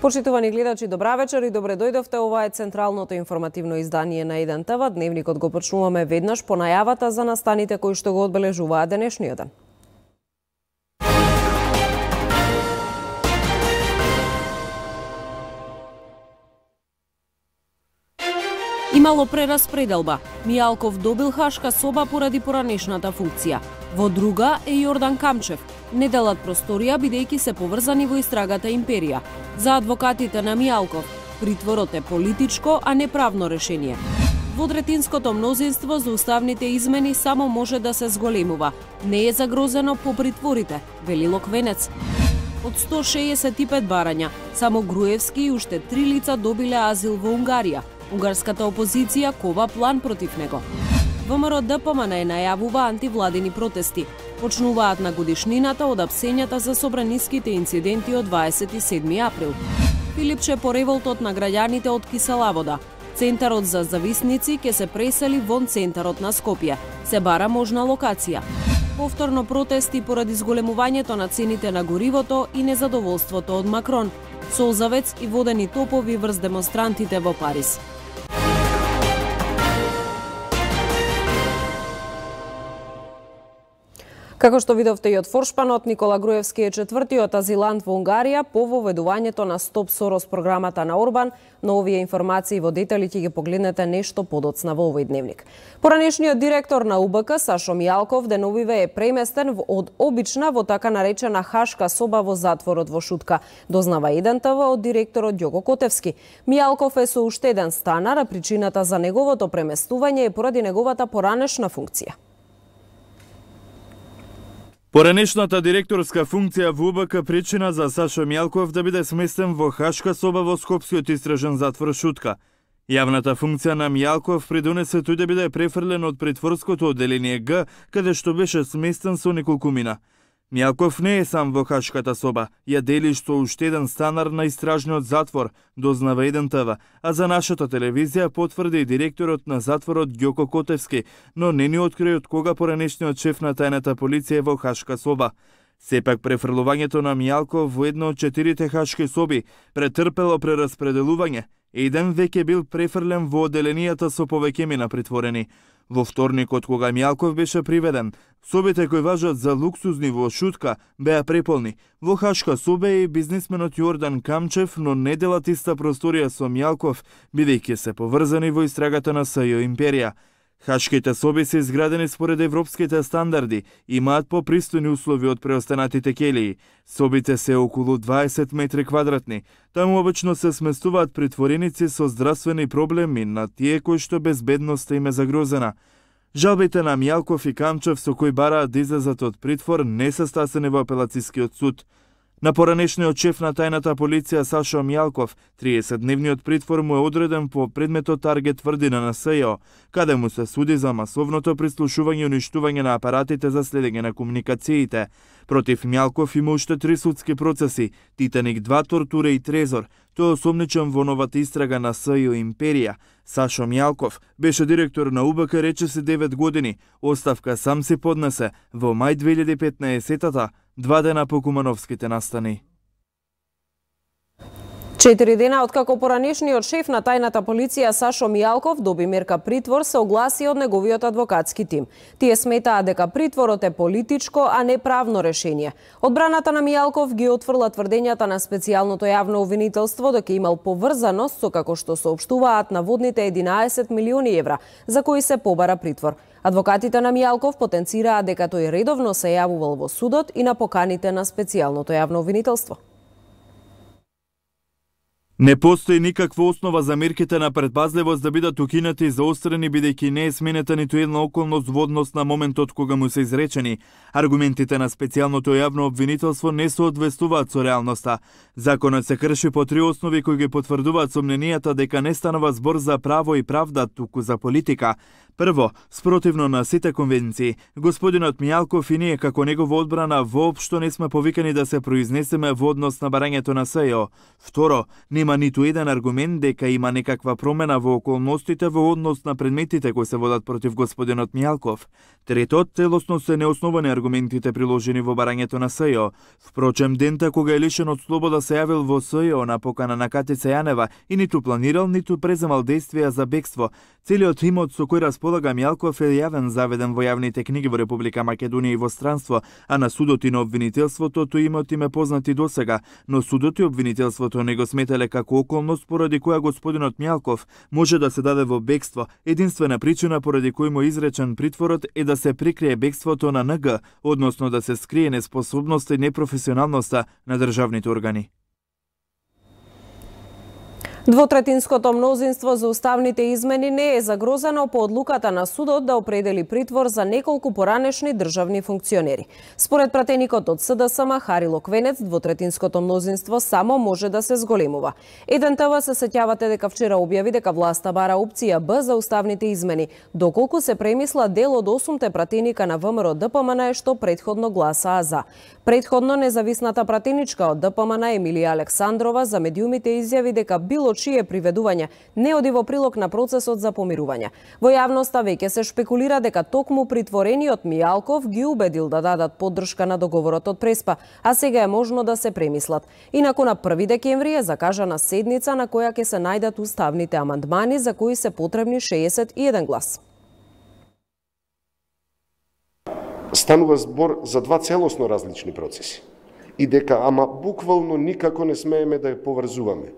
Почитувани гледачи, добра вечер и добре дојдовте. Ова е централното информативно издание на 1 Дневникот го почнуваме веднаш по најавата за настаните кои што го одбележуваа денешниот ден. Имало прераспределба. Мијалков добил хашка соба поради поранешната функција. Во друга е Јордан Камчев, не делат просторија бидејќи се поврзани во истрагата империја. За адвокатите на Мијалков, притворот е политичко, а не правно решение. Во Дретинското мнозинство за уставните измени само може да се зголемува. Не е загрозено по притворите, вели Локвенец. Од 165 барања, само Груевски и уште три лица добиле азил во Унгарија, Угарската опозиција кова план против него. ВМРО ДПМН е најавува антивладени протести. Почнуваат на годишнината од апсењата за собраниските инциденти од 27 април. Филипче по револтот на граѓаните од Кисалавода. Центарот за зависници ќе се пресели вон центарот на Скопје. Се бара можна локација. Повторно протести поради изголемувањето на цените на горивото и незадоволството од Макрон. Солзавец и водени топови врз демонстрантите во Париз. Како што видовте и од Форшпанот, Никола Груевски е четвртиот азилант во Унгарија по воведувањето на Стоп Сорос програмата на Орбан, но овие информации во детали ќе ги погледнете нешто подоцна во овој дневник. Поранешниот директор на УБК Сашо Мијалков деновиве е преместен од обична во така наречена хашка соба во затворот во Шутка, дознава едентава од директорот Ѓоко Котевски. Мијалков е со уште еден станар, а причината за неговото преместување е поради неговата поранешна функција. Поранешната директорска функција во УБК причина за Сашо Мјалков да биде сместен во Хашка соба во Скопскиот истражен затвор Шутка. Јавната функција на Мјалков придонесе тој да биде префрлен од притворското одделение Г, каде што беше сместен со неколку мина. Мјаков не е сам во хашката соба, ја дели што уште еден станар на истражниот затвор, дознава тава, а за нашата телевизија потврди и директорот на затворот Гјоко Котевски, но не ни откри од кога поранешниот шеф на тајната полиција е во хашка соба. Сепак префрлувањето на Мјалков во едно од четирите хашки соби претрпело прераспределување, еден веќе бил префрлен во оделенијата со повеќе мина притворени. Во вторникот, кога Мјалков беше приведен, собите кои важат за луксузни во Шутка беа преполни. Во Хашка собе и бизнисменот Јордан Камчев, но не делат иста просторија со Мјалков, бидејќи се поврзани во истрагата на Сајо империја. Хашките соби се изградени според европските стандарди, имаат попристојни услови од преостанатите келии. Собите се околу 20 метри квадратни. Таму обично се сместуваат притвореници со здравствени проблеми на тие кои што безбедноста им е загрозена. Жалбите на Мјалков и Камчев со кои бараат да излезат од притвор не се стасени во апелацискиот суд. На поранешниот шеф на тајната полиција Сашо Мјалков, 30-дневниот притвор му е одреден по предметот Таргет тврдина на СЈО, каде му се суди за масовното прислушување и уништување на апаратите за следење на комуникациите. Против Мјалков има уште три судски процеси, Титаник 2, Тортура и Трезор, Тој осомничен во новата истрага на СЈО Империја, Сашо Мјалков, беше директор на УБК рече се 9 години, оставка сам се поднесе во мај 2015-та, два дена по Кумановските настани. Четири дена откако поранешниот шеф на тајната полиција Сашо Мијалков доби мерка притвор, се огласи од неговиот адвокатски тим. Тие сметаа дека притворот е политичко, а не правно решение. Одбраната на Мијалков ги отфрла тврдењата на специјалното јавно обвинителство дека имал поврзаност со како што соопштуваат наводните 11 милиони евра, за кои се побара притвор. Адвокатите на Мијалков потенцираа дека тој редовно се јавувал во судот и на поканите на специјалното јавно обвинителство. Не постои никаква основа за мерките на предпазливост да бидат укинати и заострени бидејќи не е сменета ниту една околност во однос на моментот кога му се изречени. Аргументите на специјалното јавно обвинителство не соодвестуваат со реалноста. Законот се крши по три основи кои ги потврдуваат сомненијата дека не станува збор за право и правда, туку за политика. Прво, спротивно на сите конвенции, господинот Мијалков и ние како негова одбрана воопшто не сме повикани да се произнесеме во однос на барањето на СЈО. Второ, не нема ниту еден аргумент дека има некаква промена во околностите во однос на предметите кои се водат против господинот Мијалков. Трето, целосно се неосновани аргументите приложени во барањето на СЈО. Впрочем, дента кога е лишен од слобода се јавил во СЈО на покана на Катица Јанева и ниту планирал, ниту преземал действија за бегство. Целиот имот со кој располага Мијалков е јавен заведен во јавните книги во Република Македонија и во странство, а на судот и на обвинителството тој имот им е познати досега, но судот и обвинителството не го сметале како околност поради која господинот Мјалков може да се даде во бегство. Единствена причина поради кој му изречен притворот е да се прикрие бегството на НГ, односно да се скрие неспособноста и непрофесионалноста на државните органи. Двотретинското мнозинство за уставните измени не е загрозено по одлуката на судот да определи притвор за неколку поранешни државни функционери. Според пратеникот од СДСМ Харило Квенец, двотретинското мнозинство само може да се зголемува. Еден тава се сетјавате дека вчера објави дека власта бара опција Б за уставните измени, доколку се премисла дел од осумте пратеника на ВМРО ДПМН што предходно гласаа за. Предходно независната пратеничка од ДПМН Емилија Александрова за медиумите изјави дека било чие приведување не оди во прилог на процесот за помирување. Во јавноста веќе се шпекулира дека токму притворениот Мијалков ги убедил да дадат поддршка на договорот од Преспа, а сега е можно да се премислат. Инаку на 1 декември е закажана седница на која ќе се најдат уставните амандмани за кои се потребни 61 глас. станува збор за два целосно различни процеси. И дека, ама буквално никако не смееме да ја поврзуваме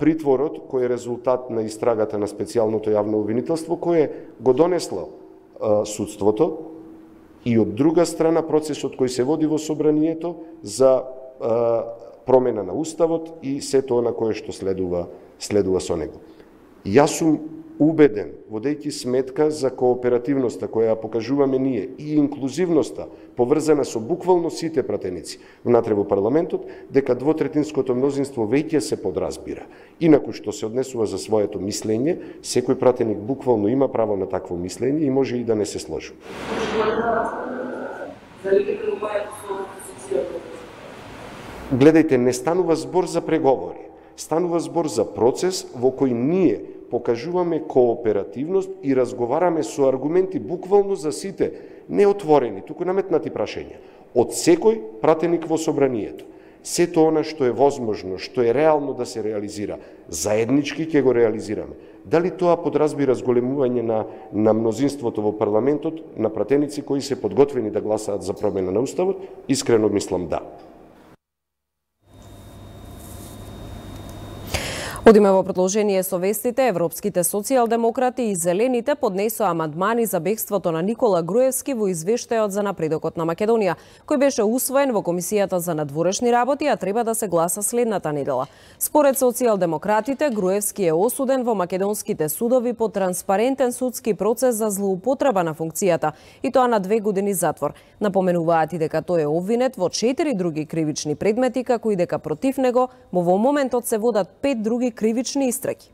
притворот кој е резултат на истрагата на специјалното јавно обвинителство кое го донесло судството и од друга страна процесот кој се води во собранието за промена на уставот и сето она кое што следува следува со него. Јас сум убеден, водејќи сметка за кооперативноста која ја покажуваме ние и инклузивноста, поврзана со буквално сите пратеници внатре во парламентот, дека двотретинското мнозинство веќе се подразбира. Инаку што се однесува за своето мислење, секој пратеник буквално има право на такво мислење и може и да не се сложува. Гледајте, не станува збор за преговори, станува збор за процес во кој ние покажуваме кооперативност и разговараме со аргументи буквално за сите, неотворени. туку наметнати прашања, од секој пратеник во собранието. Сето она што е возможно, што е реално да се реализира, заеднички ќе го реализираме. Дали тоа подразбира разголемување на, на мнозинството во парламентот, на пратеници кои се подготвени да гласаат за промена на Уставот? Искрено мислам да. Одиме во продолжение со вестите, европските социјалдемократи и зелените поднесоа амандмани за бегството на Никола Груевски во извештајот за напредокот на Македонија, кој беше усвоен во Комисијата за надворешни работи, а треба да се гласа следната недела. Според социјалдемократите, Груевски е осуден во македонските судови по транспарентен судски процес за злоупотреба на функцијата, и тоа на две години затвор. Напоменуваат и дека тој е обвинет во четири други кривични предмети, како и дека против него, во моментот се водат пет други кривични истраги.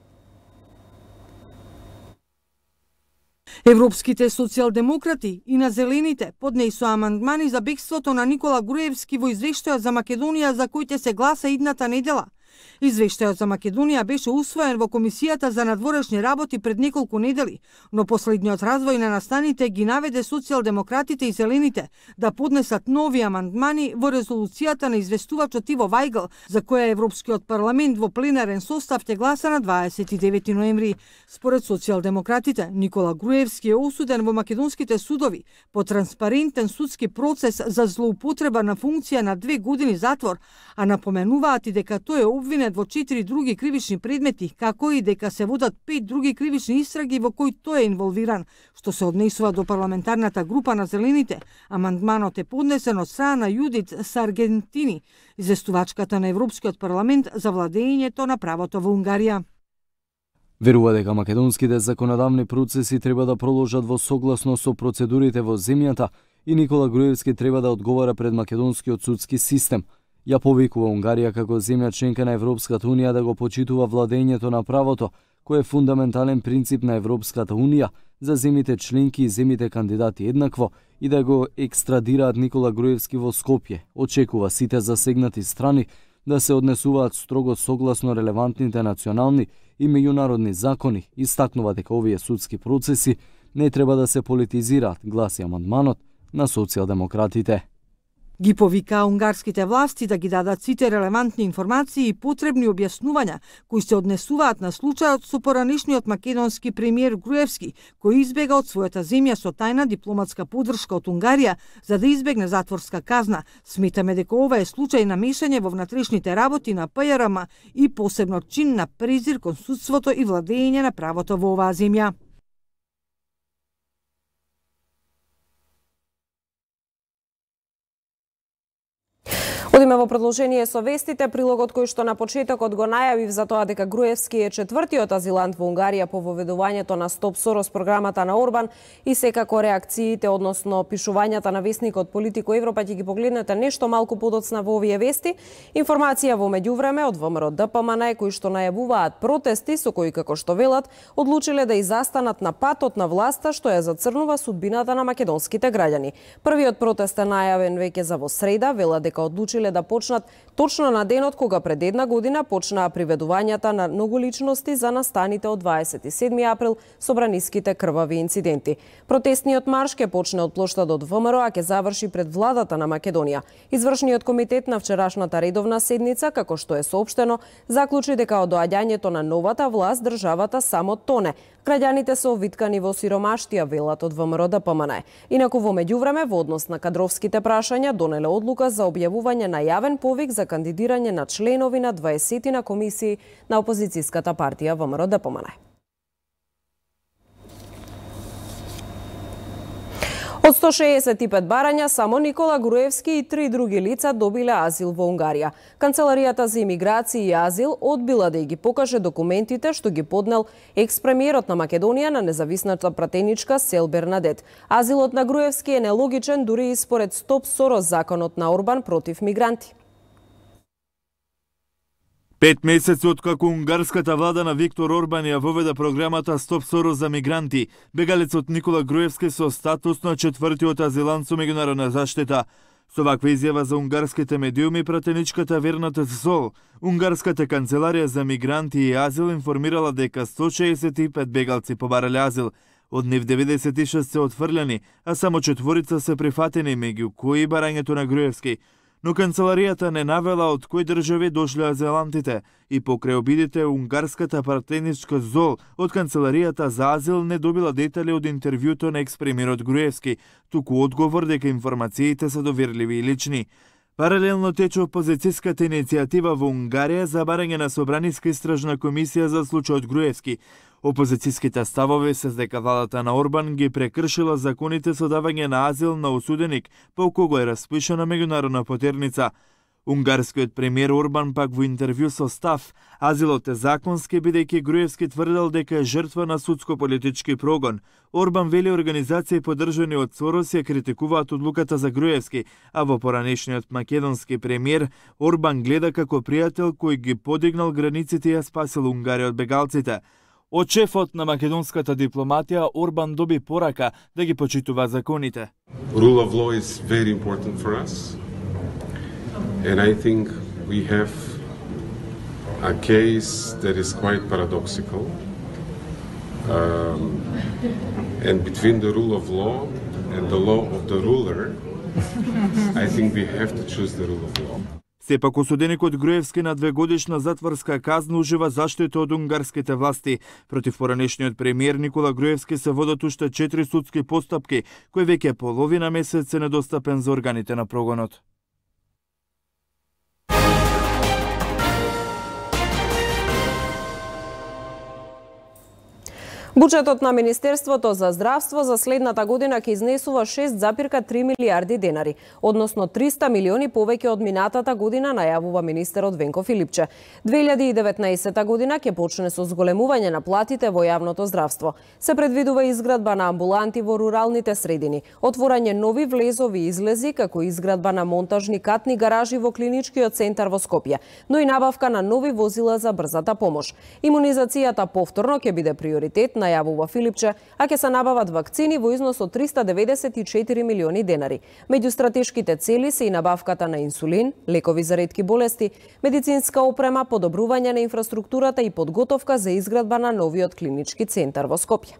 Европските социјалдемократи и на зелените поднесоа амандмани за бегството на Никола Груевски во извештајот за Македонија за които се гласа идната недела – Извештајот за Македонија беше усвоен во Комисијата за надворешни работи пред неколку недели, но последниот развој на настаните ги наведе социјалдемократите и зелените да поднесат нови амандмани во резолуцијата на известувачот Иво Вајгл, за која Европскиот парламент во пленарен состав те гласа на 29 ноември. Според социјалдемократите, Никола Груевски е осуден во македонските судови по транспарентен судски процес за злоупотреба на функција на две години затвор, а напоменуваат и дека тој е обвинет во четири други кривични предмети, како и дека се водат пет други кривични истраги во кои тој е инволвиран, што се однесува до парламентарната група на Зелените. Амандманот е поднесен од страна на Јудит саргентини, изестувачката известувачката на Европскиот парламент за владењето на правото во Унгарија. Верува дека македонските законодавни процеси треба да продолжат во согласно со процедурите во земјата и Никола Груевски треба да одговара пред македонскиот судски систем – ја повикува Унгарија како земја членка на Европската Унија да го почитува владењето на правото, кој е фундаментален принцип на Европската Унија за земите членки и земите кандидати еднакво и да го екстрадираат Никола Груевски во Скопје. Очекува сите засегнати страни да се однесуваат строго согласно релевантните национални и меѓународни закони, И стакнува дека овие судски процеси не треба да се политизираат, гласи амандманот на социјалдемократите. Ги повика унгарските власти да ги дадат сите релевантни информации и потребни објаснувања кои се однесуваат на случајот со поранишниот македонски премиер Груевски, кој избега од својата земја со тајна дипломатска поддршка од Унгарија за да избегне затворска казна. Сметаме дека ова е случај на мешање во внатрешните работи на ПРМ и посебно чин на презир кон судството и владење на правото во оваа земја. Одиме во продолжение со вестите, прилогот кој што на почетокот го најавив за тоа дека Груевски е четвртиот азилант во Унгарија по воведувањето на Стоп Сорос програмата на Орбан и секако реакциите, односно пишувањата на вестникот Политико Европа ќе ги погледнете нешто малку подоцна во овие вести. Информација во меѓувреме од ВМРО ДПМН кои што најавуваат протести со кои како што велат одлучиле да застанат на патот на власта што ја зацрнува судбината на македонските граѓани. Првиот протест е најавен веќе за во среда, вела дека одлучиле решиле да почнат точно на денот кога пред една година почнаа приведувањата на многу личности за настаните од 27 април со браниските крвави инциденти. Протестниот марш ќе почне од плоштадот ВМРО, а ќе заврши пред владата на Македонија. Извршниот комитет на вчерашната редовна седница, како што е соопштено, заклучи дека од доаѓањето на новата власт државата само тоне, Граѓаните се овиткани во сиромаштија, велат од ВМРО да помане. Инаку во меѓувреме, во однос на кадровските прашања, донеле одлука за објавување на јавен повик за кандидирање на членови на 20 на комисии на опозицијската партија ВМРО да Помане. Од 165 барања, само Никола Груевски и три други лица добиле азил во Унгарија. Канцеларијата за имиграција и азил одбила да ги покаже документите што ги поднел експремиерот на Македонија на независната пратеничка Сел Бернадет. Азилот на Груевски е нелогичен дури и според Стоп Сорос законот на Орбан против мигранти. Пет месеци откако унгарската влада на Виктор Орбан ја воведа програмата Стоп Соро за мигранти, бегалецот Никола Груевски со статус на четвртиот азиланц со меѓународна заштита. Со ваква изјава за унгарските медиуми, пратеничката Верната Сол, унгарската канцеларија за мигранти и азил информирала дека 165 бегалци побарале азил, од нив 96 се отфрлени, а само четворица се прифатени, меѓу кои барањето на Груевски – но канцеларијата не навела од кои држави дошле азелантите и покрај обидите унгарската партеничка ЗОЛ од канцеларијата за азил не добила детали од интервјуто на експремирот Груевски, туку одговор дека информациите се доверливи и лични. Паралелно тече опозицијската иницијатива во Унгарија за барање на собраниска истражна комисија за случајот Груевски. Опозицијските ставови се дека владата на Орбан ги прекршила законите со давање на азил на осуденик, по кого е распишана меѓународна потерница – Унгарскиот премиер Орбан пак во интервју со Став, азилот е законски бидејќи Груевски тврдел дека е жртва на судско-политички прогон. Орбан вели организации поддржани од Сорос ја критикуваат одлуката за Груевски, а во поранешниот македонски премиер Орбан гледа како пријател кој ги подигнал границите и ја спасил Унгарија од бегалците. Од шефот на македонската дипломатија Орбан доби порака да ги почитува законите. Rule of law is very important for us. And I think we have a case that is quite paradoxical. Um, and between the rule of law and the law of the ruler, I think we have to choose the rule of law. Сепак осуденикот Груевски на двегодишна затворска казна ужива заштита од унгарските власти. Против поранешниот премиер Никола Груевски се водат уште четири судски постапки, кои веќе половина месец е недостапен за органите на прогонот. Буџетот на Министерството за здравство за следната година ќе изнесува 6,3 милиарди денари, односно 300 милиони повеќе од минатата година, најавува министерот Венко Филипче. 2019 година ќе почне со зголемување на платите во јавното здравство. Се предвидува изградба на амбуланти во руралните средини, отворање нови влезови и излези, како изградба на монтажни катни гаражи во клиничкиот центар во Скопје, но и набавка на нови возила за брзата помош. Имунизацијата повторно ќе биде приоритет најавува Филипче, а ќе се набават вакцини во износ од 394 милиони денари. Меѓу стратешките цели се и набавката на инсулин, лекови за ретки болести, медицинска опрема, подобрување на инфраструктурата и подготовка за изградба на новиот клинички центар во Скопје.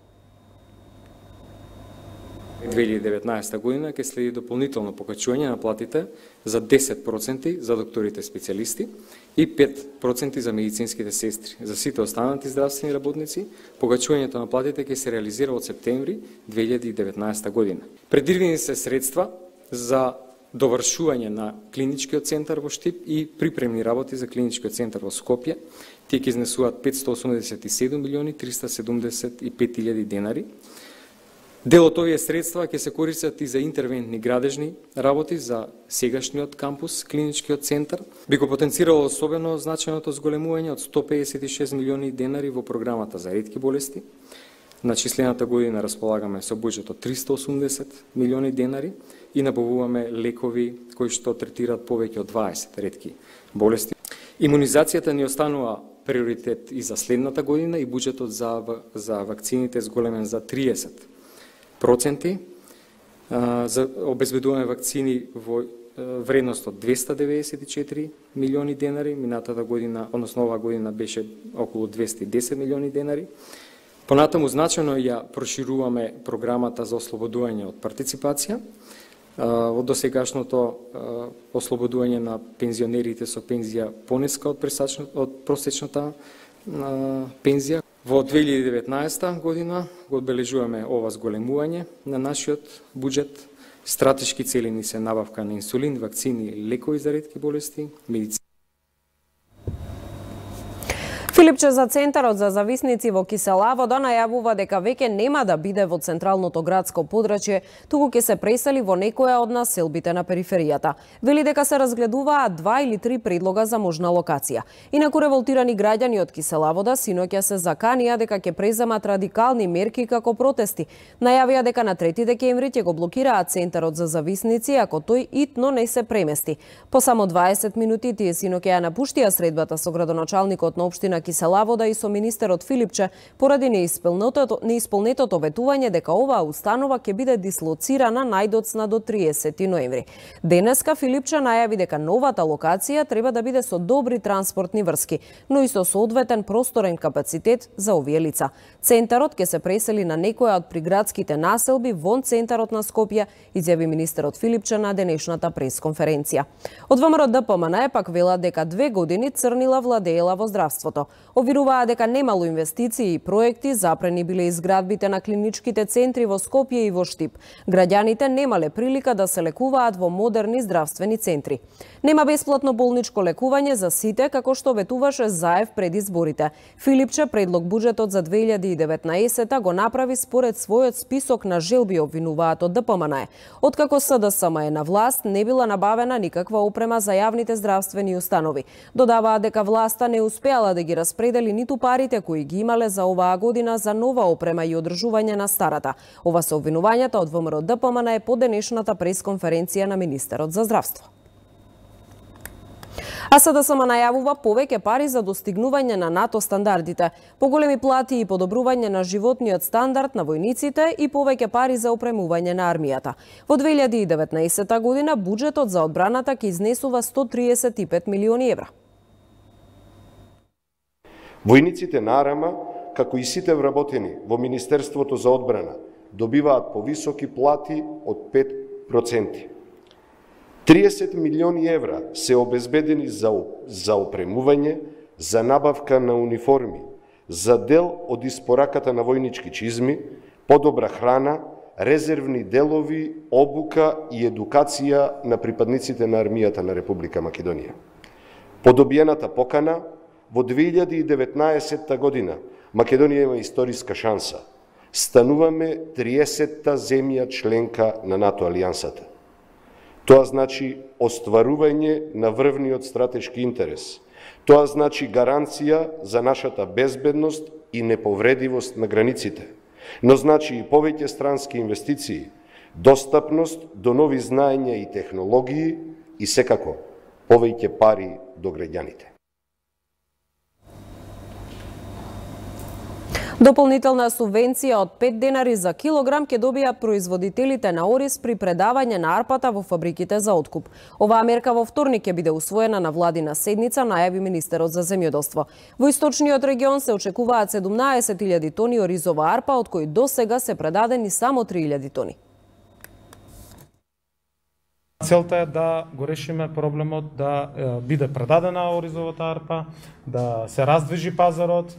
2019 година ќе следи дополнително покачување на платите за 10% за докторите специјалисти, и 5% за медицинските сестри. За сите останати здравствени работници, погачувањето на платите ќе се реализира од септември 2019 година. Предвидени се средства за довршување на клиничкиот центар во Штип и припремни работи за клиничкиот центар во Скопје. Тие ќе изнесуваат 587 милиони 375 денари. Дел од овие средства ќе се користат и за интервентни градежни работи за сегашниот кампус, клиничкиот центар. Би го потенцирало особено значајното зголемување од 156 милиони денари во програмата за ретки болести. На числената година располагаме со буџет од 380 милиони денари и набавуваме лекови кои што третираат повеќе од 20 ретки болести. Имунизацијата ни останува приоритет и за следната година и буџетот за, за вакцините е зголемен за 30 проценти, за обезбедување вакцини во вредност од 294 милиони денари, минатата година, односно оваа година беше околу 210 милиони денари. Понатаму значено ја прошируваме програмата за ослободување од партиципација. Од досегашното ослободување на пензионерите со пензија понеска од просечната пензија, Во 2019 година го одбележуваме ова зголемување на нашиот буџет. Стратешки цели ни се набавка на инсулин, вакцини, лекови за редки болести, медицина Филипче за Центарот за зависници во Киселаво да најавува дека веќе нема да биде во централното градско подрачје, туку ќе се пресели во некоја од населбите на периферијата. Вели дека се разгледуваат два или три предлога за можна локација. Инаку револтирани граѓани од Киселаво да синоќа се заканија дека ќе преземат радикални мерки како протести. Најавија дека на 3 декември ќе го блокираат Центарот за зависници ако тој итно не се премести. По само 20 минути тие синоќа ја напуштија средбата со градоначалникот на општина Киселавода и со министерот Филипче поради неисполнетото, неисполнетото ветување дека оваа установа ќе биде дислоцирана најдоцна до 30 ноември. Денеска Филипче најави дека новата локација треба да биде со добри транспортни врски, но и со соодветен просторен капацитет за овие лица. Центарот ќе се пресели на некоја од приградските населби вон центарот на Скопје, изјави министерот Филипче на денешната пресконференција. Од ВМРО ДПМН е пак вела дека две години Црнила владеела во здравството. Овируваа дека немало инвестиции и проекти, запрени биле изградбите на клиничките центри во Скопје и во Штип. Граѓаните немале прилика да се лекуваат во модерни здравствени центри. Нема бесплатно болничко лекување за сите, како што ветуваше Заев пред изборите. Филипче предлог буџетот за 2019 го направи според својот список на желби обвинуваат од ДПМН. Откако СДСМ е на власт, не била набавена никаква опрема за јавните здравствени установи. Додаваа дека власта не успеала да ги распредели ниту парите кои ги имале за оваа година за нова опрема и одржување на старата. Ова се обвинувањата од ВМРО ДПМН е по денешната пресконференција на министерот за здравство. А сада СДСМ најавува повеќе пари за достигнување на НАТО стандардите, поголеми плати и подобрување на животниот стандард на војниците и повеќе пари за опремување на армијата. Во 2019 година буџетот за одбраната ќе изнесува 135 милиони евра. Војниците на Арама, како и сите вработени во Министерството за одбрана, добиваат повисоки плати од 5%. 30 милиони евра се обезбедени за, за опремување, за набавка на униформи, за дел од испораката на војнички чизми, подобра храна, резервни делови, обука и едукација на припадниците на армијата на Република Македонија. Подобиената покана во 2019 година Македонија има историска шанса. Стануваме 30-та земја членка на НАТО алијансата. Тоа значи остварување на врвниот стратешки интерес. Тоа значи гаранција за нашата безбедност и неповредивост на границите. Но значи и повеќе странски инвестиции, достапност до нови знаења и технологии и секако повеќе пари до граѓаните. Дополнителна субвенција од 5 денари за килограм ќе добија производителите на ориз при предавање на арпата во фабриките за откуп. Оваа мерка во вторник ќе биде усвоена на владина седница, најави министерот за земјоделство. Во источниот регион се очекуваат 17.000 тони оризова арпа, од кои до сега се предадени само 3.000 тони. Целта е да го решиме проблемот да биде предадена оризовата арпа, да се раздвижи пазарот,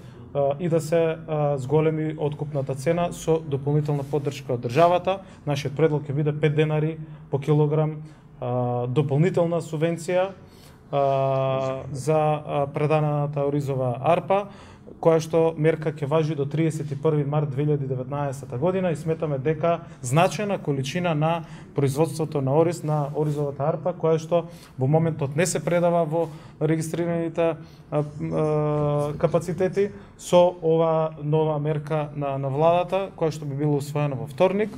и да се зголеми откупната цена со дополнителна поддршка од државата. Нашиот предлог ќе биде 5 денари по килограм дополнителна субвенција за преданата оризова арпа која што мерка ќе важи до 31 март 2019 година и сметаме дека значена количина на производството на ориз на оризовата арпа која што во моментот не се предава во регистрираните капацитети со ова нова мерка на, на владата која што би било усвоено во вторник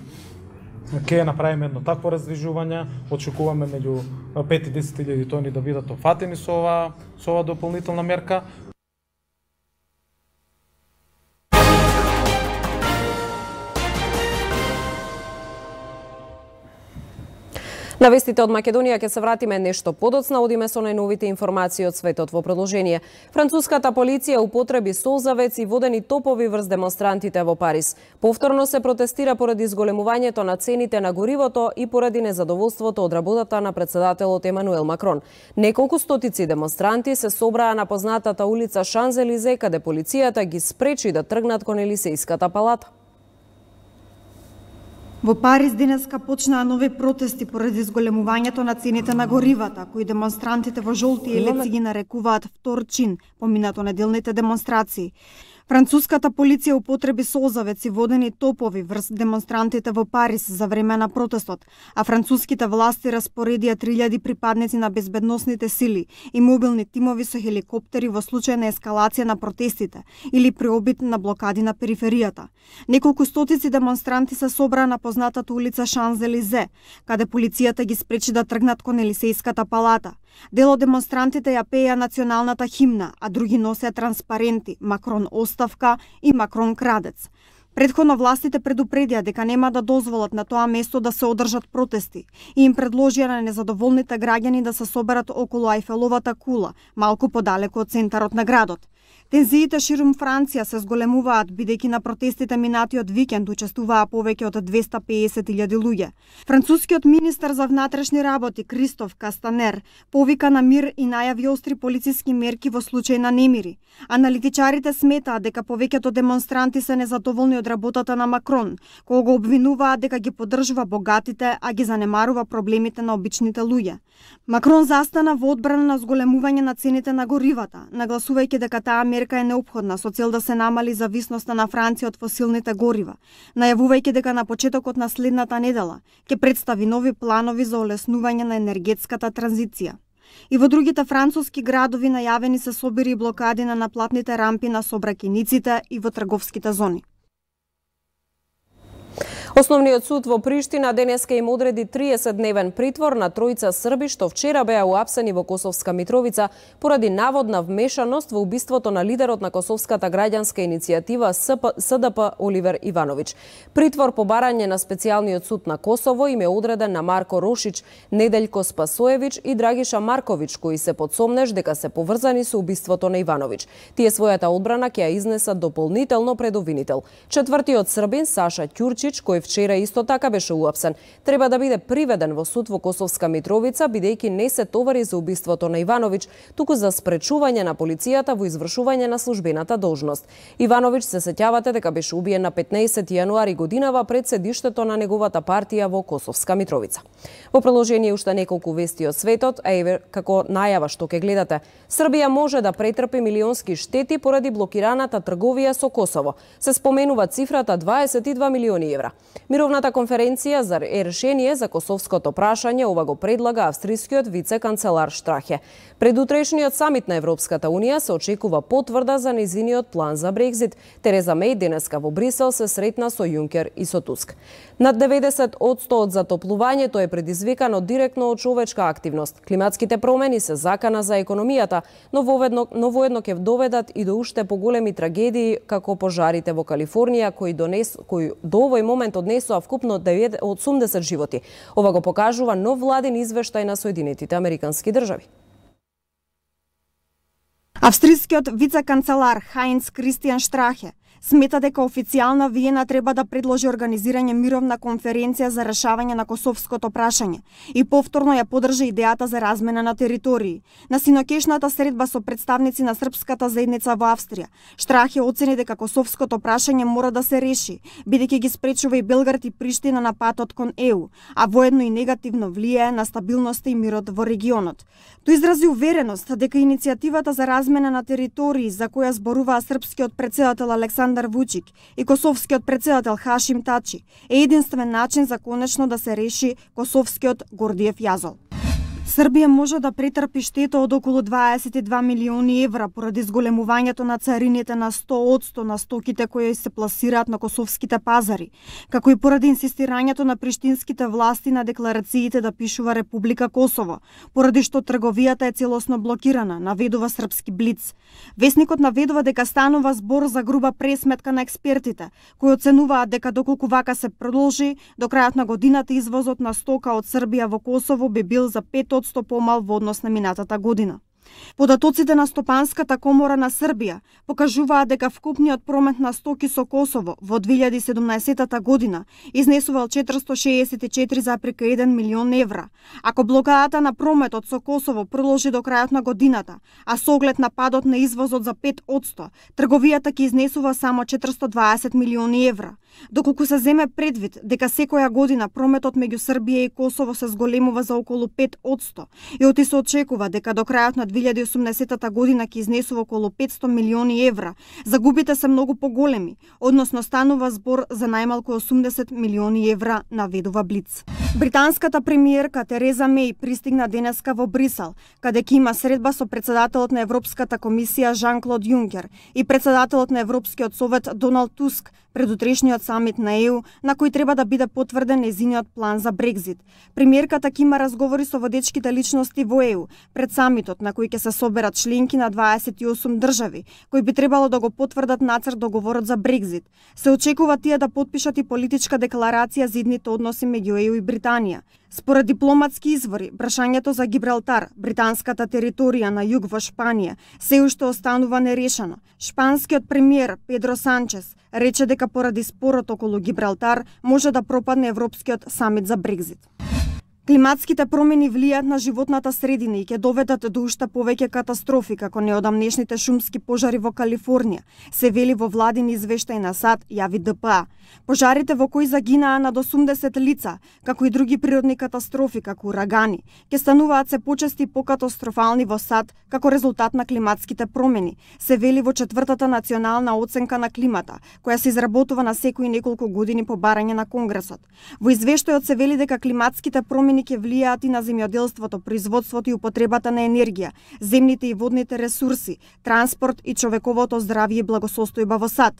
ќе направиме едно такво раздвижување, очекуваме меѓу 5 и 10 тони да бидат офатени со ова, со ова дополнителна мерка, На вестите од Македонија ќе се вратиме нешто подоцна, одиме со најновите информации од светот во продолжение. Француската полиција употреби солзавец и водени топови врз демонстрантите во Париз. Повторно се протестира поради зголемувањето на цените на горивото и поради незадоволството од работата на председателот Емануел Макрон. Неколку стотици демонстранти се собраа на познатата улица Шанзелизе, каде полицијата ги спречи да тргнат кон Елисејската палата. Во Париз денеска почнаа нови протести поради зголемувањето на цените на горивата, кои демонстрантите во жолти елеци ги нарекуваат вторчин, поминато неделните демонстрации. Француската полиција употреби созавец и водени топови врз демонстрантите во Париз за време на протестот, а француските власти распоредија 3000 припадници на безбедносните сили и мобилни тимови со хеликоптери во случај на ескалација на протестите или при обид на блокади на периферијата. Неколку стотици демонстранти се собраа на познатата улица Шанзелизе, каде полицијата ги спречи да тргнат кон Елисејската палата – дело демонстрантите ја пеја националната химна, а други носеа транспаренти Макрон оставка и Макрон крадец. Предходно властите предупредија дека нема да дозволат на тоа место да се одржат протести и им предложија на незадоволните граѓани да се соберат околу Айфеловата кула, малку подалеку од центарот на градот. Тензиите ширум Франција се зголемуваат, бидејќи на протестите минатиот викенд учествуваа повеќе од 250.000 луѓе. Францускиот министер за внатрешни работи Кристоф Кастанер повика на мир и најави остри полициски мерки во случај на немири. Аналитичарите сметаат дека повеќето демонстранти се незадоволни од работата на Макрон, кога го обвинуваат дека ги поддржува богатите, а ги занемарува проблемите на обичните луѓе. Макрон застана во одбрана на зголемување на цените на горивата, нагласувајќи дека таа мер мерка е необходна со цел да се намали зависноста на Франција од фосилните горива, најавувајќи дека на почетокот на следната недела ќе представи нови планови за олеснување на енергетската транзиција. И во другите француски градови најавени се собири и блокади на наплатните рампи на собракиниците и во трговските зони. Основниот суд во Приштина денеска им одреди 30-дневен притвор на тројца Срби што вчера беа уапсени во Косовска Митровица поради наводна вмешаност во убиството на лидерот на Косовската граѓанска иницијатива СП, СДП Оливер Ивановиќ. Притвор по барање на специјалниот суд на Косово им е одреден на Марко Рошич, Неделјко Спасоевич и Драгиша Марковиќ кои се подсомнеш дека се поврзани со убиството на Ивановиќ. Тие својата одбрана ќе ја изнесат дополнително пред обвинител. Четвртиот србин Саша Ќурчи Ивчич, кој вчера исто така беше уапсен, треба да биде приведен во суд во Косовска Митровица, бидејќи не се товари за убиството на Ивановиќ, туку за спречување на полицијата во извршување на службената должност. Ивановиќ се сеќавате дека беше убиен на 15 јануари годинава пред седиштето на неговата партија во Косовска Митровица. Во продолжение уште неколку вести од светот, а еве како најава што ќе гледате, Србија може да претрпи милионски штети поради блокираната трговија со Косово. Се споменува цифрата 22 милиони евра. Мировната конференција за решение за косовското прашање ова го предлага австрискиот вице-канцелар Штрахе. Пред утрешниот самит на Европската Унија се очекува потврда за низиниот план за Брекзит. Тереза Меј денеска во Брисел се сретна со Јункер и со Туск. Над 90 од 100 од затоплувањето е предизвикано директно од човечка активност. Климатските промени се закана за економијата, но воедно, но воедно ќе доведат и до уште поголеми трагедии како пожарите во Калифорнија кои донес кои овој момент однесува вкупно 80 животи. Ова го покажува нов владен извештај на Соединетите Американски држави. Австрискиот вице-канцелар Хайнц Кристијан Штрахе смета дека официјална Виена треба да предложи организирање мировна конференција за решавање на косовското прашање и повторно ја подржа идејата за размена на територии. На синокешната средба со представници на српската заедница во Австрија, Штрах оцени дека косовското прашање мора да се реши, бидејќи ги спречува и Белград и Приштина на патот кон ЕУ, а воедно и негативно влијае на стабилноста и мирот во регионот. Тој изрази увереност дека иницијативата за размена на територии за која зборуваа српскиот председател Александар Вучик и косовскиот председател Хашим Тачи е единствен начин за конечно да се реши косовскиот Гордиев јазол. Србија може да претрпи штета од околу 22 милиони евра поради зголемувањето на царините на 100 од 100 на стоките кои се пласираат на косовските пазари, како и поради инсистирањето на приштинските власти на декларациите да пишува Република Косово, поради што трговијата е целосно блокирана, наведува српски блиц. Весникот наведува дека станува збор за груба пресметка на експертите, кои оценуваат дека доколку вака се продолжи, до крајот на годината извозот на стока од Србија во Косово би бил за 5 5% помал во однос на минатата година. Податоците на Стопанската комора на Србија покажуваат дека вкупниот промет на стоки со Косово во 2017 година изнесувал 464,1 милион евра. Ако блокадата на прометот со Косово продолжи до крајот на годината, а со оглед на падот на извозот за 5%, трговијата ќе изнесува само 420 милиони евра, Доколку се земе предвид дека секоја година прометот меѓу Србија и Косово се зголемува за околу 5%, и оти се очекува дека до крајот на 2018 година ќе изнесува околу 500 милиони евра, загубите се многу поголеми, односно станува збор за најмалку 80 милиони евра, наведува Блиц. Британската премиерка Тереза Меј пристигна денеска во Брисел, каде ќе има средба со председателот на Европската комисија Жан-Клод Јункер и председателот на Европскиот совет Доналд Туск пред утрешниот самит на ЕУ, на кој треба да биде потврден незиниот план за Брекзит. Премиерката ќе има разговори со водечките личности во ЕУ пред самитот на кој ќе се соберат членки на 28 држави, кои би требало да го потврдат нацрт договорот за Брекзит. Се очекува тие да потпишат и политичка декларација за идните односи меѓу ЕУ и Британија Британија. Според дипломатски извори, прашањето за Гибралтар, британската територија на југ во Шпанија, се уште останува нерешено. Шпанскиот премиер Педро Санчес рече дека поради спорот околу Гибралтар може да пропадне Европскиот самит за Брекзит. Климатските промени влијаат на животната средина и ќе доведат до уште повеќе катастрофи, како неодамнешните шумски пожари во Калифорнија, се вели во владин извештај на САД, јави ДПА. Пожарите во кои загинаа над 80 лица, како и други природни катастрофи, како урагани, ќе стануваат се почести покатастрофални во САД како резултат на климатските промени, се вели во четвртата национална оценка на климата, која се изработува на секои неколку години по барање на Конгресот. Во извештајот се вели дека климатските промени промени ќе влијаат и на земјоделството, производството и употребата на енергија, земните и водните ресурси, транспорт и човековото здравје и благосостојба во САД.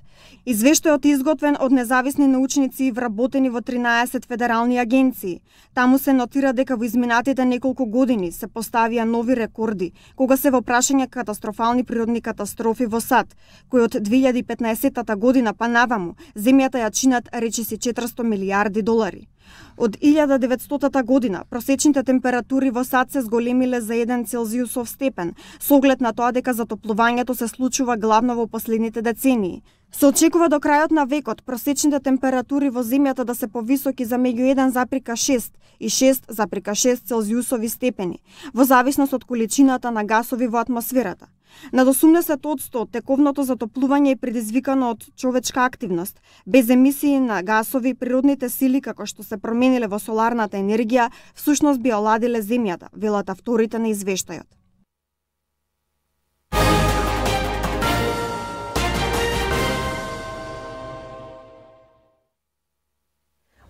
Извештајот е изготвен од независни научници и вработени во 13 федерални агенции. Таму се нотира дека во изминатите неколку години се поставија нови рекорди кога се во прашање катастрофални природни катастрофи во САД, кои од 2015 година па наваму земјата ја чинат речиси 400 милијарди долари. Од 1900-та година, просечните температури во САД се зголемиле за 1 Целзиусов степен, со оглед на тоа дека затоплувањето се случува главно во последните децении. Се очекува до крајот на векот просечните температури во земјата да се повисоки за меѓу 1,6 и 6,6 Целзиусови степени, во зависност од количината на гасови во атмосферата. Над 80% од тековното затоплување е предизвикано од човечка активност, без емисии на гасови, природните сили како што се промениле во соларната енергија, всушност би оладиле земјата, велат авторите на извештајот.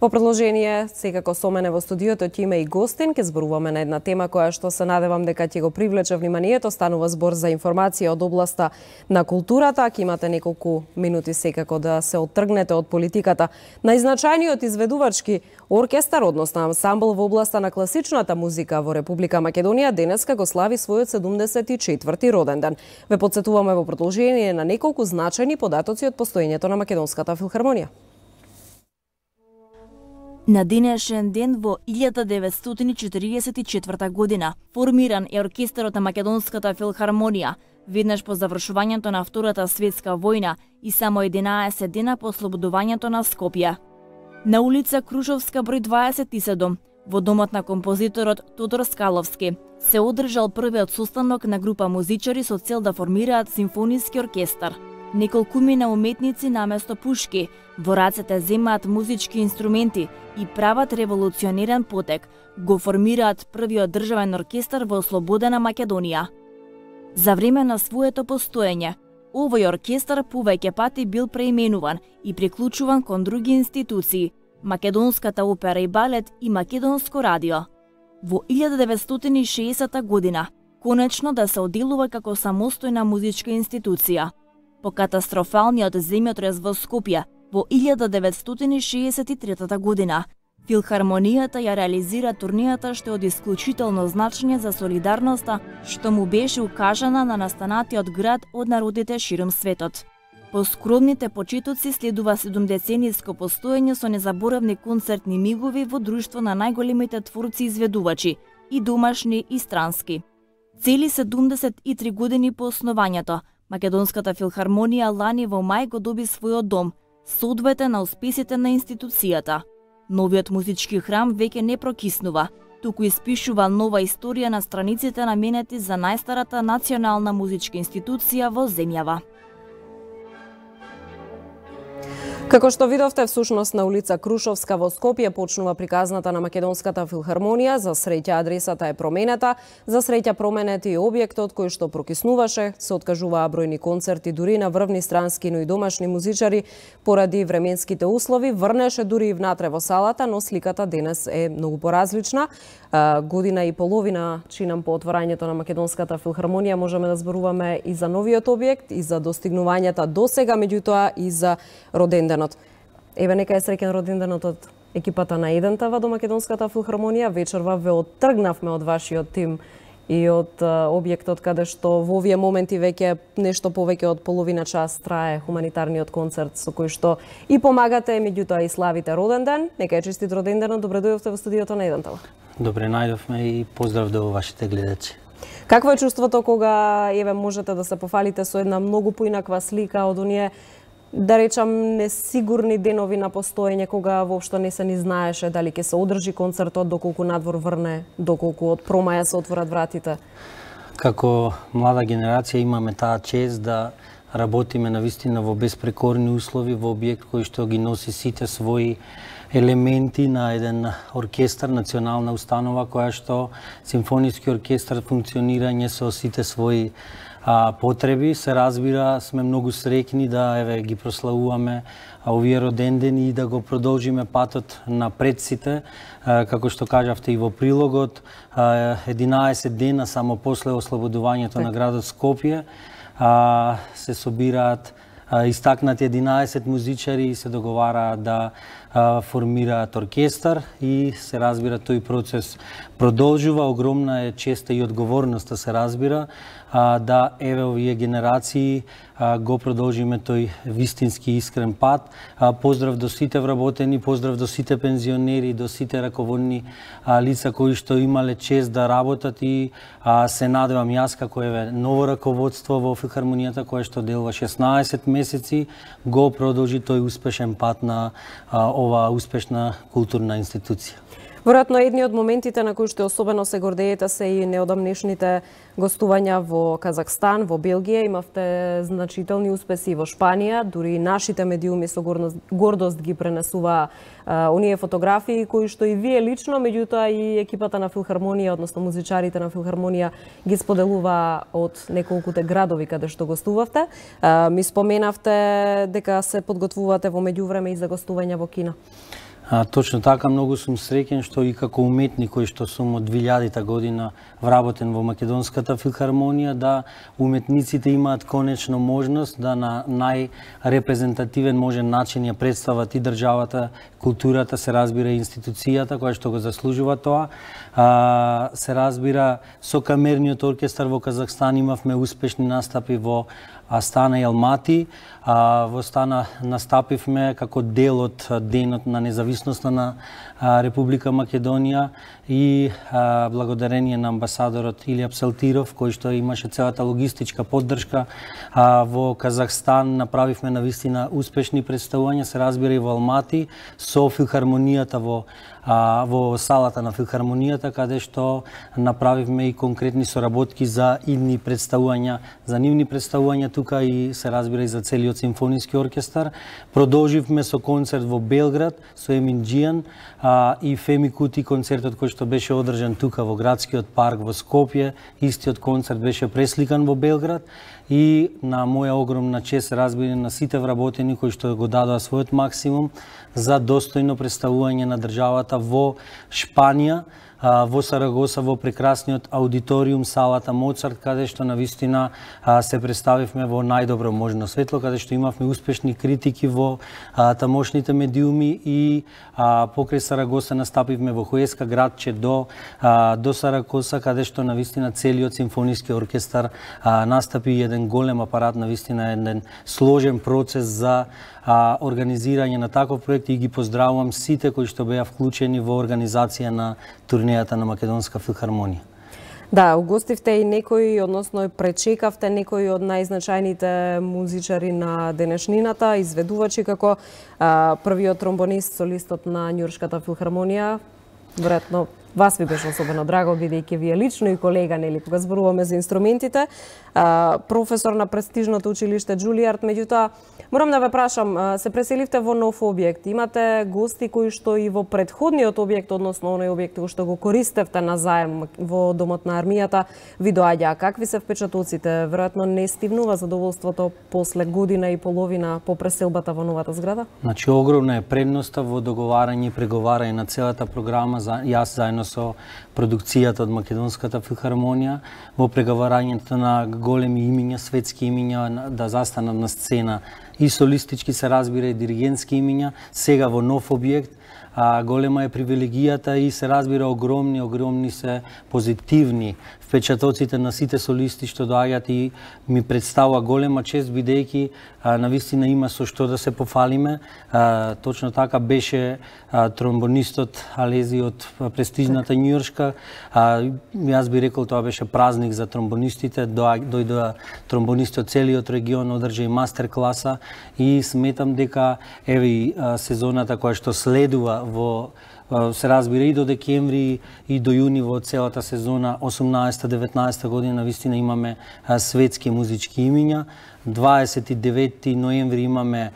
По продолжение, секако со мене во студиото ќе има и гостин, ќе зборуваме на една тема која што се надевам дека ќе го привлече вниманието, станува збор за информација од областа на културата, ќе имате неколку минути секако да се оттргнете од политиката. Најзначајниот изведувачки оркестар, односно ансамбл во областа на класичната музика во Република Македонија денеска го слави својот 74-ти роден ден. Ве подсетуваме во продолжение на неколку значајни податоци од постоењето на Македонската филхармонија. На денешен ден во 1944 година формиран е оркестарот на Македонската филхармонија, веднаш по завршувањето на Втората светска војна и само 11 дена по слободувањето на Скопје. На улица Крушовска број 27, во домот на композиторот Тодор Скаловски, се одржал првиот состанок на група музичари со цел да формираат симфониски оркестар мина уметници наместо пушки во рацете земаат музички инструменти и прават револуциониран потек, го формираат првиот државен оркестар во Слободена Македонија. За време на своето постоење, овој оркестар повеќе пати бил преименуван и приклучуван кон други институции, Македонската опера и балет и Македонско радио. Во 1960 година, конечно да се оделува како самостојна музичка институција – по катастрофалниот земјотрес во Скопје во 1963 година. Филхармонијата ја реализира турнијата што е од исклучително значење за солидарноста што му беше укажана на настанатиот град од народите широм светот. По скромните почетоци следува 70-ниско постоење со незаборавни концертни мигови во друштво на најголемите творци-изведувачи, и и домашни и странски. Цели 73 години по основањето – Македонската филхармонија лани во мај го доби својот дом, судвете на успесите на институцијата. Новиот музички храм веќе не прокиснува, туку испишува нова историја на страниците наменети за најстарата национална музичка институција во земјава. Како што видовте, всушност на улица Крушовска во Скопје почнува приказната на Македонската филхармонија. За среќа адресата е променета, за среќа променет и објектот кој што прокиснуваше, се откажуваа бројни концерти дури на врвни странски, но и домашни музичари поради временските услови. Врнеше дури и внатре во салата, но сликата денес е многу поразлична година и половина чинам по отворањето на Македонската филхармонија можеме да зборуваме и за новиот објект, и за достигнувањата до сега, меѓутоа и за роденденот. Еве нека е среќен роденденот од екипата на Едентава до Македонската филхармонија. Вечерва ве оттргнавме од вашиот тим и од објектот каде што во овие моменти веќе нешто повеќе од половина час трае хуманитарниот концерт со кој што и помагате, меѓутоа и славите роден ден. Нека е честит роден ден, добре дојдовте во студиото на Едентава. Добре најдовме и поздрав до вашите гледачи. Какво е чувството кога еве можете да се пофалите со една многу поинаква слика од оние да речам несигурни денови на постоење кога воопшто не се ни знаеше дали ќе се одржи концертот, доколку надвор врне, доколку од промаја се отворат вратите? Како млада генерација имаме таа чест да работиме на вистина во беспрекорни услови во објект кој што ги носи сите своји елементи на еден оркестар, национална установа која што симфониски оркестар функционирање со сите своји а, потреби. Се разбира, сме многу срекни да еве ги прославуваме овие родендени и да го продолжиме патот на предците, а, како што кажавте и во прилогот, а, 11 дена само после ослободувањето так. на градот Скопје, а, се собираат истакнати 11 музичари и се договараат да формираат оркестар и се разбира тој процес продолжува. Огромна е честа и одговорноста се разбира да еве овие генерации го продолжиме тој вистински искрен пат. Поздрав до сите вработени, поздрав до сите пензионери, до сите раководни лица кои што имале чест да работат и се надевам јас како еве ново раководство во филхармонијата кое што делува 16 месеци го продолжи тој успешен пат на оваа успешна културна институција. Вратно едни од моментите на кои што особено се гордеете се и неодамнешните гостувања во Казакстан, во Белгија, имавте значителни успеси во Шпанија, дури и нашите медиуми со гордост ги пренесува оние фотографии кои што и вие лично, меѓутоа и екипата на Филхармонија, односно музичарите на Филхармонија ги споделува од неколкуте градови каде што гостувавте. А, ми споменавте дека се подготвувате во меѓувреме и за гостување во Кина. А, точно така, многу сум среќен што и како уметник кој што сум од 2000-та година вработен во Македонската филхармонија, да уметниците имаат конечно можност да на најрепрезентативен можен начин ја представат и државата, културата, се разбира и институцијата која што го заслужува тоа. А, се разбира со камерниот оркестар во Казахстан имавме успешни настапи во Астана и Алмати. А, во Астана настапивме како дел од денот на независноста на Република Македонија и благодарение на амбасадорот Илија Псалтиров, кој што имаше целата логистичка поддршка во Казахстан, направивме на вистина успешни представувања, се разбира и во Алмати, со филхармонијата во во салата на филхармонијата, каде што направивме и конкретни соработки за идни представувања, за нивни представувања тука и се разбира и за целиот симфониски оркестар. Продолживме со концерт во Белград со Емин Джијан, а, и Феми Кути концертот кој што беше одржан тука во градскиот парк во Скопје, истиот концерт беше пресликан во Белград и на моја огромна чест разбирам на сите вработени кои што го дадоа својот максимум за достојно представување на државата во Шпанија, во Сарагоса, во прекрасниот аудиториум салата Моцарт, каде што на вистина се представивме во најдобро можно светло, каде што имавме успешни критики во тамошните медиуми и покрај Сарагоса настапивме во хуеска градче до до Сарагоса, каде што на вистина целиот симфониски оркестар настапи еден еден голем апарат, на вистина еден сложен процес за а, организирање на таков проект и ги поздравувам сите кои што беа вклучени во организација на турнејата на Македонска филхармонија. Да, угостивте и некои, односно пречекавте некои од најзначајните музичари на денешнината, изведувачи како а, првиот тромбонист, солистот на Њуршката филхармонија, вредно Вас ви беше особено драго, бидејќи вие лично и колега, нели, кога зборуваме за инструментите, а, професор на престижното училиште Джулиард, меѓутоа, морам да ве прашам, се преселивте во нов објект, имате гости кои што и во предходниот објект, односно оној објект кој што го користевте на заем во Домот на армијата, ви доаѓа. Какви се впечатоците? Веројатно не стивнува задоволството после година и половина по преселбата во новата зграда? Значи, огромна е предноста во договарање и преговарање на целата програма. Јас заедно со продукцијата од Македонската филхармонија, во преговарањето на големи имиња, светски имиња, да застанат на сцена и солистички се разбира и диригентски имиња, сега во нов објект, а, голема е привилегијата и се разбира огромни, огромни се позитивни впечатоците на сите солисти што доаѓаат и ми представува голема чест бидејќи на вистина има со што да се пофалиме. А, точно така беше а, тромбонистот Алези од престижната Њујоршка. Така. Јас би рекол тоа беше празник за тромбонистите. Дојдоа тромбонисти од целиот регион, одржа и мастер класа и сметам дека еве сезоната која што следува во се разбира и до декември и до јуни во целата сезона 18-19 година вистина имаме светски музички имиња. 29 ноември имаме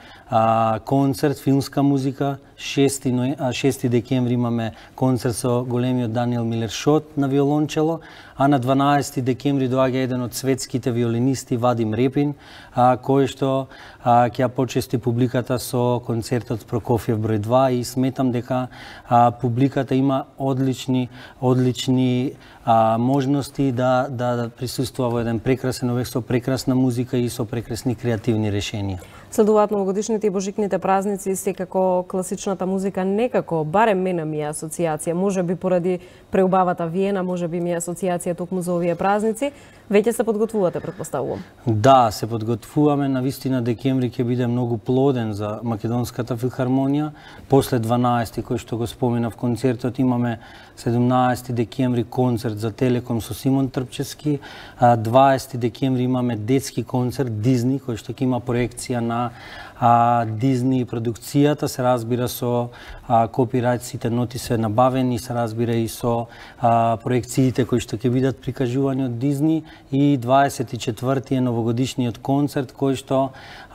концерт, филмска музика. 6, декември имаме концерт со големиот Даниел Милер Шот на виолончело, а на 12 декември доаѓа еден од светските виолинисти Вадим Репин, а, кој што а, ќе почести публиката со концертот Прокофјев број 2 и сметам дека а, публиката има одлични одлични а, можности да, да да присуствува во еден прекрасен овек со прекрасна музика и со прекрасни креативни решенија. Следуваат новогодишните и божикните празници секако класичната музика некако, барем мене ми е асоциација, може би поради преубавата Виена, може би ми е асоциација токму за овие празници. Веќе се подготвувате, предпоставувам. Да, се подготвуваме. На вистина декември ќе биде многу плоден за Македонската филхармонија. После 12 кој што го споменав концертот имаме 17 декември концерт за Телеком со Симон Трпчевски, 20 декември имаме детски концерт Дизни кој што ќе има проекција на а, Дизни продукцијата се разбира со а, копирајт сите ноти се набавени, се разбира и со а, проекциите кои што ќе бидат прикажувани од Дизни и 24 е новогодишниот концерт кој што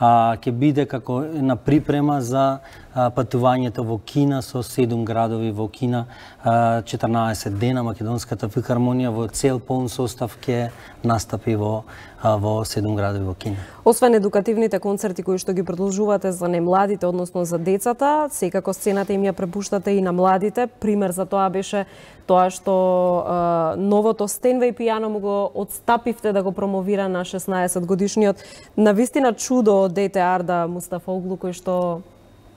ќе биде како на припрема за а, патувањето во Кина со 7 градови во Кина, а, 14 дена македонската филхармонија во цел полн состав ќе настапи во а, во 7 градови во Кина. Освен едукативните концерти кои што ги продолжувате за немладите, односно за децата, секако сцената им ја препуштате и на младите. Пример за тоа беше тоа што е, новото Стенвей пијано му го одстапивте да го промовира на 16 годишниот. На вистина чудо од дете Арда Мустафоглу кој што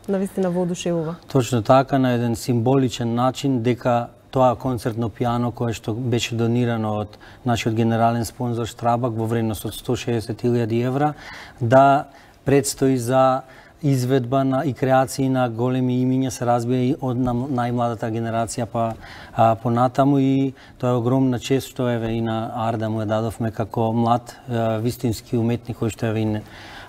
на вистина во одушевува. Точно така, на еден символичен начин дека тоа концертно пијано кое што беше донирано од нашиот генерален спонзор Штрабак во вредност од 160.000 евра да предстои за изведба на и креации на големи имиња се разбија и од на, најмладата генерација па а, понатаму и тоа е огромна чест што еве и на Арда му ја дадовме како млад а, вистински уметник кој што еве и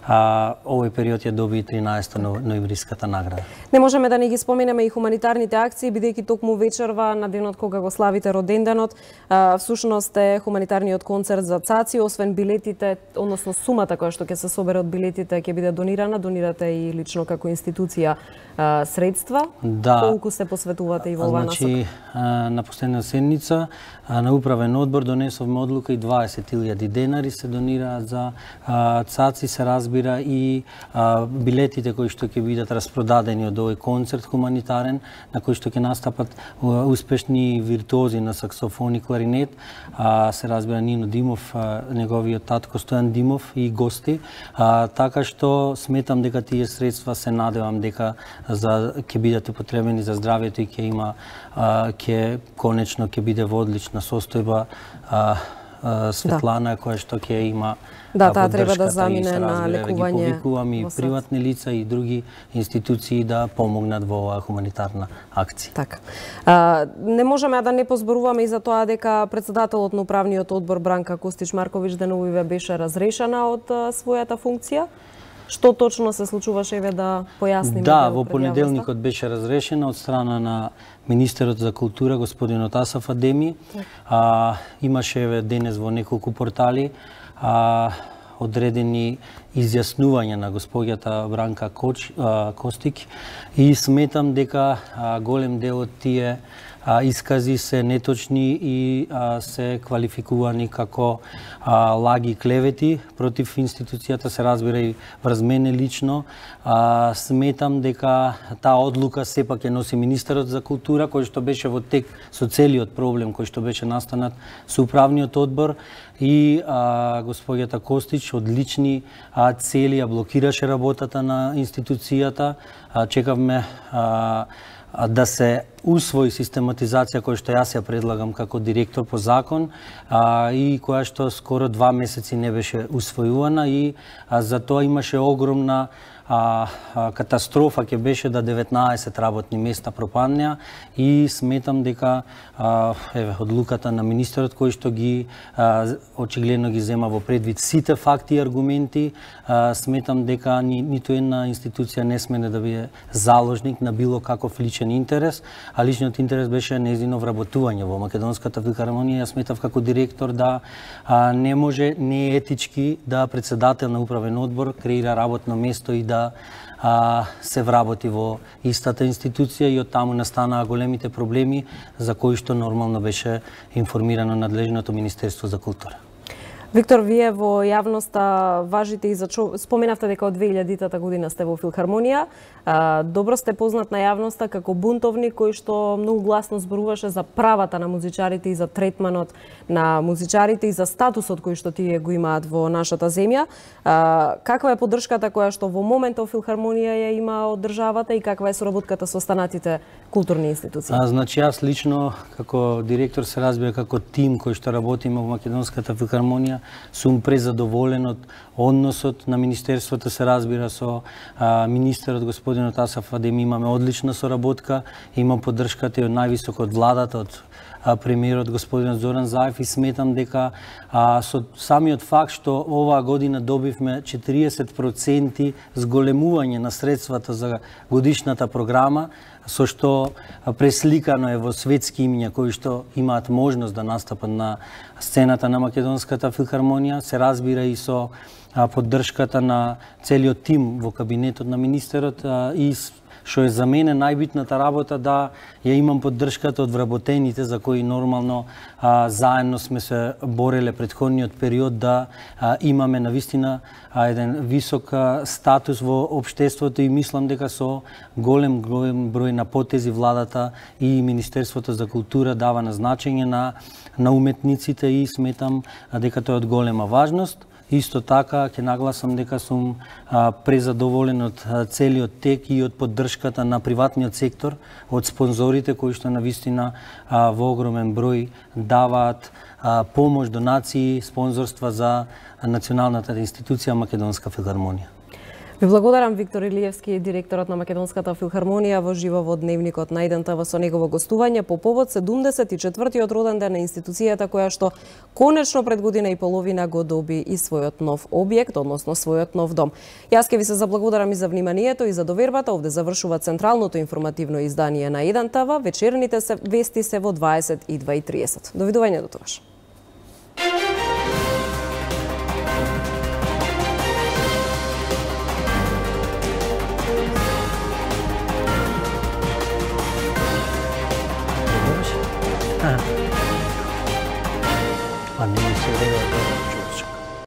а, овој период ја доби 13 ноемвриската награда. Не можеме да не ги споменеме и хуманитарните акции, бидејќи токму вечерва на денот кога го славите роденденот, а, всушност е хуманитарниот концерт за цаци, освен билетите, односно сумата која што ќе се собере од билетите ќе биде донирана, донирате и лично како институција а, средства. Да. Колку се посветувате и во оваа значи, насока? на последна седница на управен одбор донесовме одлука и 20.000 денари се донира за а, цаци се разби разбира и а, билетите кои што ќе бидат распродадени од овој концерт хуманитарен, на кој што ќе настапат успешни виртуози на саксофон и кларинет, а, се разбира Нино Димов, а, неговиот татко Стојан Димов и гости, а, така што сметам дека тие средства се надевам дека за ќе бидат потребени за здравјето и ќе има а, ќе конечно ќе биде во одлична состојба а, а, Светлана да. која што ќе има Да, таа треба да замине на лекување. ги повикувам и приватни лица и други институции да помогнат во оваа хуманитарна акција. Така. А, не можеме да не позборуваме и за тоа дека председателот на управниот одбор Бранка Костич Марковиќ деновиве беше разрешена од а, својата функција. Што точно се случуваше еве да поясниме? Да, во понеделникот беше разрешена од страна на министерот за култура господинот Асаф Адеми. Така. А имаше еве денес во неколку портали а, одредени изјаснувања на господјата Бранка Коч, а, Костик и сметам дека а, голем дел од тие а, искази се неточни и а, се квалификувани како а, лаги клевети против институцијата, се разбира и врз мене лично. А, сметам дека таа одлука сепак ја носи министерот за култура, кој што беше во тек со целиот проблем кој што беше настанат со управниот одбор и а, господјата Костич од лични а, цели ја блокираше работата на институцијата. А, чекавме а, да се усвои систематизација која што јас ја предлагам како директор по закон а, и која што скоро два месеци не беше усвојувана и а, за тоа имаше огромна а, катастрофа ќе беше да 19 работни места пропаднеа и сметам дека а, еве одлуката на министерот кој што ги а, очигледно ги зема во предвид сите факти и аргументи, а, сметам дека ни, ниту една институција не смене да биде заложник на било каков личен интерес, а личниот интерес беше нејзино вработување во македонската филхармонија. Јас сметав како директор да а, не може не етички да председател на управен одбор креира работно место и да да а, се вработи во истата институција и од таму настанаа големите проблеми за кои што нормално беше информирано надлежното Министерство за култура. Виктор, вие во јавноста важите и за чов... споменавте дека од 2000 та година сте во Филхармонија. Добро сте познат на јавноста како бунтовник кој што многу гласно зборуваше за правата на музичарите и за третманот на музичарите и за статусот кој што тие го имаат во нашата земја. Каква е поддршката која што во моментот Филхармонија ја има од државата и каква е соработката со останатите културни институции? А, значи, јас лично како директор се разбира како тим кој што работиме во Македонската филхармонија Сум презадоволен од односот на Министерството се разбира со а, министерот господинот Асаф Адем. имаме одлична соработка, има поддршката и од највисок од владата, од премиерот господинот Зоран Заев и сметам дека а, со самиот факт што оваа година добивме 40% зголемување на средствата за годишната програма, со што пресликано е во светски имиња кои што имаат можност да настапат на сцената на Македонската филхармонија, се разбира и со поддршката на целиот тим во кабинетот на министерот и што е за мене најбитната работа да ја имам поддршката од вработените за кои нормално а, заедно сме се бореле предходниот период да а, имаме на вистина а, еден висок а, статус во општеството и мислам дека со голем голем број на потези владата и Министерството за култура дава на значење на на уметниците и сметам дека тоа е од голема важност. Исто така ќе нагласам дека сум презадоволен од целиот тек и од поддршката на приватниот сектор, од спонзорите кои што на вистина во огромен број даваат помош, донации, спонзорства за националната институција Македонска филармонија. Ви благодарам Виктор Илиевски, директорот на Македонската филхармонија во живо во дневникот на Идентава со негово гостување по повод 74-тиот роден ден на институцијата која што конечно пред година и половина го доби и својот нов објект, односно својот нов дом. Јас ке ви се заблагодарам и за вниманието и за довербата. Овде завршува централното информативно издание на Идентава. Вечерните се вести се во 22:30. Довидување до тогаш. Amém.